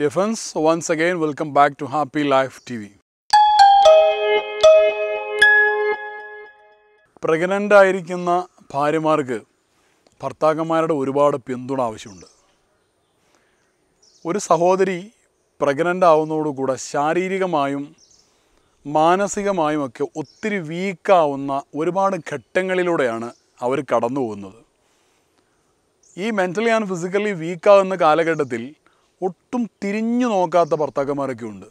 Dear friends, once again welcome back to Happy Life TV. Pregnant ആയിരിക്കുന്ന ഭാര്യമാർക്ക് ഭർത്താക്കന്മാരുടെ ഒരുപാട് പിന്തുണ ആവശ്യമുണ്ട് ഒരു സഹോദരി പ്രഗ്നൻ്റ് ആവുന്നതോടുകൂടെ ശാരീരികമായും മാനസികമായും ഒക്കെ ഒത്തിരി വീക്കാവുന്ന ഒരുപാട് ഘട്ടങ്ങളിലൂടെയാണ് അവർ കടന്നു പോകുന്നത് ഈ മെൻ്റലി ആൻഡ് ഫിസിക്കലി വീക്കാവുന്ന കാലഘട്ടത്തിൽ ഒട്ടും തിരിഞ്ഞു നോക്കാത്ത ഭർത്താക്കന്മാരൊക്കെ ഉണ്ട്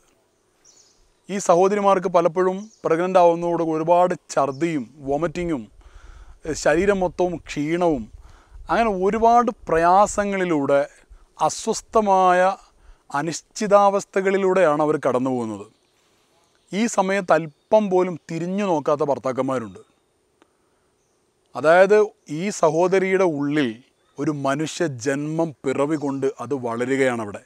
ഈ സഹോദരിമാർക്ക് പലപ്പോഴും പ്രഗ്നൻ്റ് ആവുന്നതോട് ഒരുപാട് ഛർദിയും വോമിറ്റിങ്ങും ശരീരം മൊത്തവും ക്ഷീണവും അങ്ങനെ ഒരുപാട് പ്രയാസങ്ങളിലൂടെ അസ്വസ്ഥമായ അനിശ്ചിതാവസ്ഥകളിലൂടെയാണ് അവർ കടന്നു പോകുന്നത് ഈ സമയത്ത് അല്പം പോലും തിരിഞ്ഞു നോക്കാത്ത ഭർത്താക്കന്മാരുണ്ട് അതായത് ഈ സഹോദരിയുടെ ഉള്ളിൽ ഒരു മനുഷ്യ ജന്മം പിറവി കൊണ്ട് അത് വളരുകയാണ് അവിടെ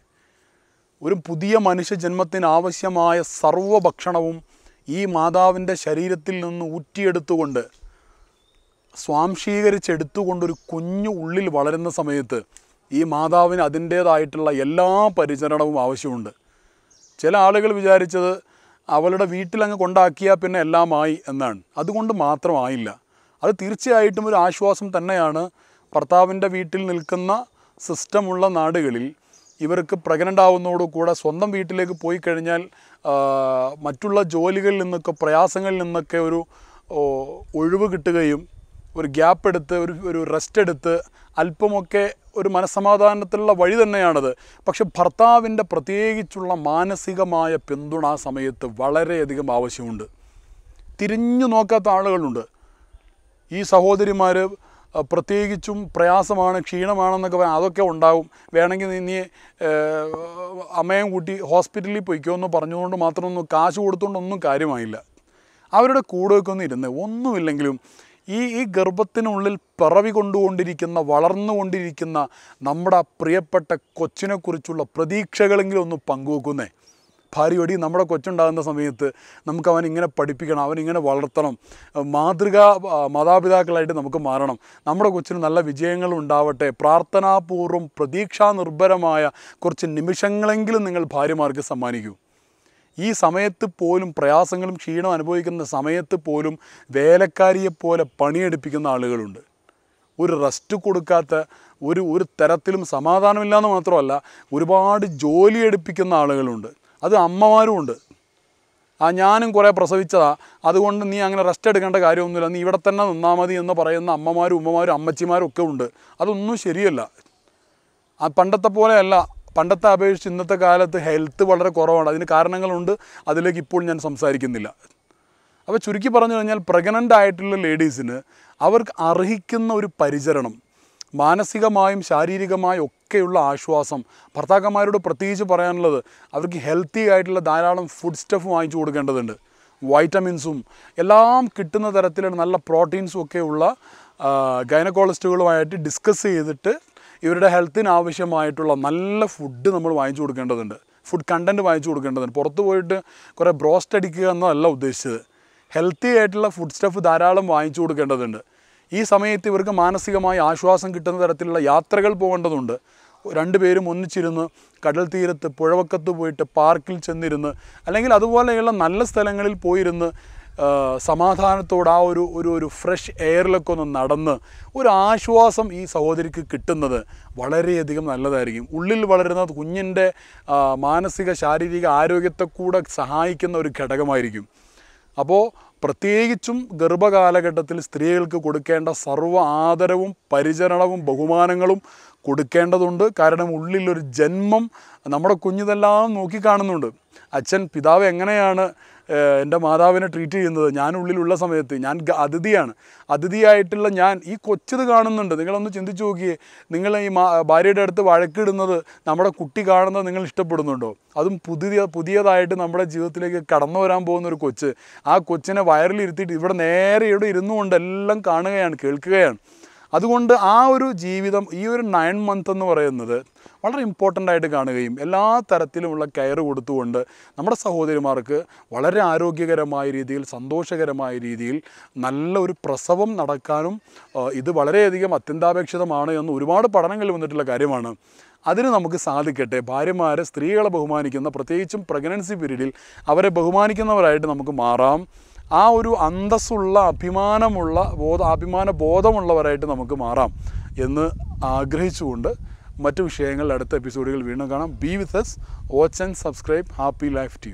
ഒരു പുതിയ മനുഷ്യ ജന്മത്തിന് ആവശ്യമായ സർവ്വ ഭക്ഷണവും ഈ മാതാവിൻ്റെ ശരീരത്തിൽ നിന്ന് ഊറ്റിയെടുത്തുകൊണ്ട് സ്വാംശീകരിച്ചെടുത്തുകൊണ്ടൊരു കുഞ്ഞു ഉള്ളിൽ വളരുന്ന സമയത്ത് ഈ മാതാവിന് അതിൻ്റേതായിട്ടുള്ള എല്ലാ പരിചരണവും ആവശ്യമുണ്ട് ചില ആളുകൾ വിചാരിച്ചത് അവളുടെ വീട്ടിലങ്ങ് കൊണ്ടാക്കിയാൽ പിന്നെ എല്ലാമായി എന്നാണ് അതുകൊണ്ട് മാത്രമായില്ല അത് തീർച്ചയായിട്ടും ഒരു ആശ്വാസം തന്നെയാണ് ഭർത്താവിൻ്റെ വീട്ടിൽ നിൽക്കുന്ന സിസ്റ്റമുള്ള നാടുകളിൽ ഇവർക്ക് പ്രഗ്നൻ്റ് കൂടെ സ്വന്തം വീട്ടിലേക്ക് പോയി കഴിഞ്ഞാൽ മറ്റുള്ള ജോലികളിൽ നിന്നൊക്കെ പ്രയാസങ്ങളിൽ നിന്നൊക്കെ ഒരു ഒഴിവ് കിട്ടുകയും ഒരു ഗ്യാപ്പ് എടുത്ത് ഒരു ഒരു റെസ്റ്റ് എടുത്ത് അല്പമൊക്കെ ഒരു മനസ്സമാധാനത്തിലുള്ള വഴി തന്നെയാണത് പക്ഷെ ഭർത്താവിൻ്റെ പ്രത്യേകിച്ചുള്ള മാനസികമായ പിന്തുണ ആ സമയത്ത് വളരെയധികം ആവശ്യമുണ്ട് തിരിഞ്ഞു നോക്കാത്ത ആളുകളുണ്ട് ഈ സഹോദരിമാർ പ്രത്യേകിച്ചും പ്രയാസമാണ് ക്ഷീണമാണെന്നൊക്കെ പറയാം അതൊക്കെ ഉണ്ടാവും വേണമെങ്കിൽ നീ അമ്മയും കൂട്ടി ഹോസ്പിറ്റലിൽ പോയിക്കോന്ന് പറഞ്ഞുകൊണ്ട് മാത്രമൊന്നും കാശ് കൊടുത്തുകൊണ്ടൊന്നും കാര്യമായില്ല അവരുടെ കൂടെയൊക്കെ ഒന്ന് ഇരുന്ന് ഒന്നുമില്ലെങ്കിലും ഈ ഈ ഗർഭത്തിനുള്ളിൽ പിറവി കൊണ്ടുകൊണ്ടിരിക്കുന്ന വളർന്നുകൊണ്ടിരിക്കുന്ന നമ്മുടെ പ്രിയപ്പെട്ട കൊച്ചിനെക്കുറിച്ചുള്ള പ്രതീക്ഷകളെങ്കിലും ഒന്ന് പങ്കുവെക്കുന്നേ ഭാര്യയോടി നമ്മുടെ കൊച്ചുണ്ടാകുന്ന സമയത്ത് നമുക്ക് അവനിങ്ങനെ ഇങ്ങനെ പഠിപ്പിക്കണം അവനിങ്ങനെ ഇങ്ങനെ വളർത്തണം മാതൃകാ മാതാപിതാക്കളായിട്ട് നമുക്ക് മാറണം നമ്മുടെ കൊച്ചിന് നല്ല വിജയങ്ങൾ ഉണ്ടാവട്ടെ പ്രാർത്ഥനാപൂർവ്വം പ്രതീക്ഷാ നിർഭരമായ കുറച്ച് നിമിഷങ്ങളെങ്കിലും നിങ്ങൾ ഭാര്യമാർക്ക് സമ്മാനിക്കൂ ഈ സമയത്ത് പോലും പ്രയാസങ്ങളും ക്ഷീണം അനുഭവിക്കുന്ന സമയത്ത് പോലും വേലക്കാരിയെപ്പോലെ പണിയെടുപ്പിക്കുന്ന ആളുകളുണ്ട് ഒരു റെസ്റ്റ് കൊടുക്കാത്ത ഒരു ഒരു തരത്തിലും സമാധാനമില്ലാന്ന് മാത്രമല്ല ഒരുപാട് ജോലി എടുപ്പിക്കുന്ന ആളുകളുണ്ട് അത് അമ്മമാരും ഉണ്ട് ആ ഞാനും കുറേ പ്രസവിച്ചതാ അതുകൊണ്ട് നീ അങ്ങനെ റെസ്റ്റ് എടുക്കേണ്ട കാര്യമൊന്നുമില്ല നീ ഇവിടെ തന്നെ നിന്നാൽ മതി എന്ന് പറയുന്ന അമ്മമാരും ഉമ്മമാരും അമ്മച്ചിമാരും ഒക്കെ ഉണ്ട് അതൊന്നും ശരിയല്ല ആ പണ്ടത്തെ പോലെയല്ല പണ്ടത്തെ അപേക്ഷിച്ച് ഇന്നത്തെ കാലത്ത് ഹെൽത്ത് വളരെ കുറവാണ് അതിന് കാരണങ്ങളുണ്ട് അതിലേക്ക് ഇപ്പോൾ ഞാൻ സംസാരിക്കുന്നില്ല അപ്പോൾ ചുരുക്കി പറഞ്ഞു കഴിഞ്ഞാൽ പ്രഗ്നൻ്റ് ആയിട്ടുള്ള ലേഡീസിന് അവർക്ക് അർഹിക്കുന്ന ഒരു പരിചരണം മാനസികമായും ശാരീരികമായും ഒക്കെയുള്ള ആശ്വാസം ഭർത്താക്കന്മാരോട് പ്രത്യേകിച്ച് പറയാനുള്ളത് അവർക്ക് ഹെൽത്തി ആയിട്ടുള്ള ധാരാളം ഫുഡ് സ്റ്റഫ് വാങ്ങിച്ചു കൊടുക്കേണ്ടതുണ്ട് വൈറ്റമിൻസും എല്ലാം കിട്ടുന്ന തരത്തിലുള്ള നല്ല പ്രോട്ടീൻസും ഒക്കെയുള്ള ഗൈനക്കോളജിസ്റ്റുകളുമായിട്ട് ഡിസ്കസ് ചെയ്തിട്ട് ഇവരുടെ ഹെൽത്തിന് ആവശ്യമായിട്ടുള്ള നല്ല ഫുഡ് നമ്മൾ വാങ്ങിച്ചു കൊടുക്കേണ്ടതുണ്ട് ഫുഡ് കണ്ടൻറ്റ് വാങ്ങിച്ചു കൊടുക്കേണ്ടതുണ്ട് പുറത്ത് പോയിട്ട് കുറേ ബ്രോസ്റ്റ് അടിക്കുക എന്നതല്ല ഉദ്ദേശിച്ചത് ഹെൽത്തി ആയിട്ടുള്ള ഫുഡ് സ്റ്റഫ് ധാരാളം വാങ്ങിച്ചു കൊടുക്കേണ്ടതുണ്ട് ഈ സമയത്ത് ഇവർക്ക് മാനസികമായി ആശ്വാസം കിട്ടുന്ന തരത്തിലുള്ള യാത്രകൾ പോകേണ്ടതുണ്ട് രണ്ടുപേരും ഒന്നിച്ചിരുന്ന് കടൽ തീരത്ത് പുഴവക്കത്ത് പോയിട്ട് പാർക്കിൽ ചെന്നിരുന്ന് അല്ലെങ്കിൽ അതുപോലെയുള്ള നല്ല സ്ഥലങ്ങളിൽ പോയിരുന്ന് സമാധാനത്തോടെ ആ ഒരു ഒരു ഒരു ഫ്രഷ് എയറിലൊക്കെ ഒന്ന് നടന്ന് ഒരു ആശ്വാസം ഈ സഹോദരിക്ക് കിട്ടുന്നത് വളരെയധികം നല്ലതായിരിക്കും ഉള്ളിൽ വളരുന്ന കുഞ്ഞിൻ്റെ മാനസിക ശാരീരിക ആരോഗ്യത്തെ സഹായിക്കുന്ന ഒരു ഘടകമായിരിക്കും അപ്പോൾ പ്രത്യേകിച്ചും ഗർഭകാലഘട്ടത്തിൽ സ്ത്രീകൾക്ക് കൊടുക്കേണ്ട സർവ്വ ആദരവും പരിചരണവും ബഹുമാനങ്ങളും കൊടുക്കേണ്ടതുണ്ട് കാരണം ഉള്ളിലൊരു ജന്മം നമ്മുടെ കുഞ്ഞിതെല്ലാം നോക്കിക്കാണുന്നുണ്ട് അച്ഛൻ പിതാവ് എങ്ങനെയാണ് എൻ്റെ മാതാവിനെ ട്രീറ്റ് ചെയ്യുന്നത് ഞാൻ സമയത്ത് ഞാൻ അതിഥിയാണ് അതിഥിയായിട്ടുള്ള ഞാൻ ഈ കൊച്ചത് കാണുന്നുണ്ട് നിങ്ങളൊന്ന് ചിന്തിച്ചു നോക്കിയേ നിങ്ങൾ ഈ ഭാര്യയുടെ അടുത്ത് വഴക്കിടുന്നത് നമ്മുടെ കുട്ടി കാണുന്നത് നിങ്ങൾ ഇഷ്ടപ്പെടുന്നുണ്ടോ അതും പുതിയ പുതിയതായിട്ട് നമ്മുടെ ജീവിതത്തിലേക്ക് കടന്നു വരാൻ പോകുന്ന ഒരു കൊച്ച് ആ കൊച്ചിനെ വയറിലിരുത്തിയിട്ട് ഇവിടെ നേരെ ഇവിടെ ഇരുന്നു കൊണ്ട് എല്ലാം കാണുകയാണ് കേൾക്കുകയാണ് അതുകൊണ്ട് ആ ഒരു ജീവിതം ഈ ഒരു നയൻ മന്ത് എന്ന് പറയുന്നത് വളരെ ഇമ്പോർട്ടൻ്റ് ആയിട്ട് കാണുകയും എല്ലാ തരത്തിലുമുള്ള കെയർ കൊടുത്തുകൊണ്ട് നമ്മുടെ സഹോദരിമാർക്ക് വളരെ ആരോഗ്യകരമായ രീതിയിൽ സന്തോഷകരമായ രീതിയിൽ നല്ലൊരു പ്രസവം നടക്കാനും ഇത് വളരെയധികം അത്യന്താപേക്ഷിതമാണ് എന്ന് ഒരുപാട് പഠനങ്ങളിൽ വന്നിട്ടുള്ള കാര്യമാണ് അതിന് നമുക്ക് സാധിക്കട്ടെ ഭാര്യമാരെ സ്ത്രീകളെ ബഹുമാനിക്കുന്ന പ്രത്യേകിച്ചും പ്രഗ്നൻസി പീരീഡിൽ അവരെ ബഹുമാനിക്കുന്നവരായിട്ട് നമുക്ക് മാറാം ആ ഒരു അന്തസ്സുള്ള അഭിമാനമുള്ള ബോധ അഭിമാന ബോധമുള്ളവരായിട്ട് നമുക്ക് മാറാം എന്ന് ആഗ്രഹിച്ചുകൊണ്ട് മറ്റു വിഷയങ്ങൾ അടുത്ത എപ്പിസോഡുകൾ വീണ്ടും കാണാം be with us watch and subscribe Happy Life T